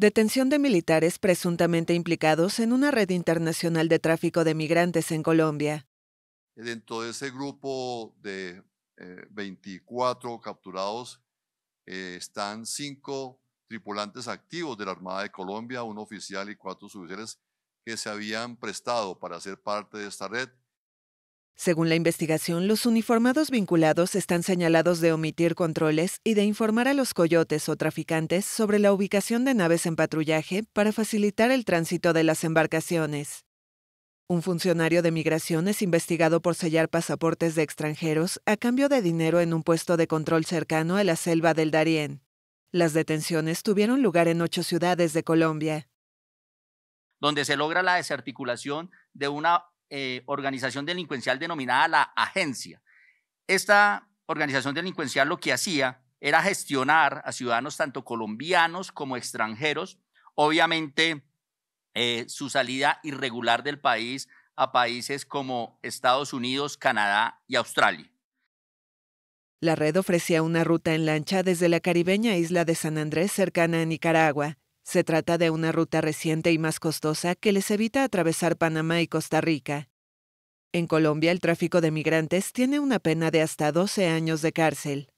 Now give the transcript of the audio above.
Detención de militares presuntamente implicados en una red internacional de tráfico de migrantes en Colombia. Dentro de ese grupo de 24 eh, capturados eh, están cinco tripulantes activos de la Armada de Colombia, un oficial y cuatro suboficiales que se habían prestado para ser parte de esta red según la investigación, los uniformados vinculados están señalados de omitir controles y de informar a los coyotes o traficantes sobre la ubicación de naves en patrullaje para facilitar el tránsito de las embarcaciones. Un funcionario de migración es investigado por sellar pasaportes de extranjeros a cambio de dinero en un puesto de control cercano a la selva del Darién. Las detenciones tuvieron lugar en ocho ciudades de Colombia. Donde se logra la desarticulación de una eh, organización delincuencial denominada la agencia. Esta organización delincuencial lo que hacía era gestionar a ciudadanos tanto colombianos como extranjeros, obviamente eh, su salida irregular del país a países como Estados Unidos, Canadá y Australia. La red ofrecía una ruta en lancha desde la caribeña isla de San Andrés cercana a Nicaragua se trata de una ruta reciente y más costosa que les evita atravesar Panamá y Costa Rica. En Colombia, el tráfico de migrantes tiene una pena de hasta 12 años de cárcel.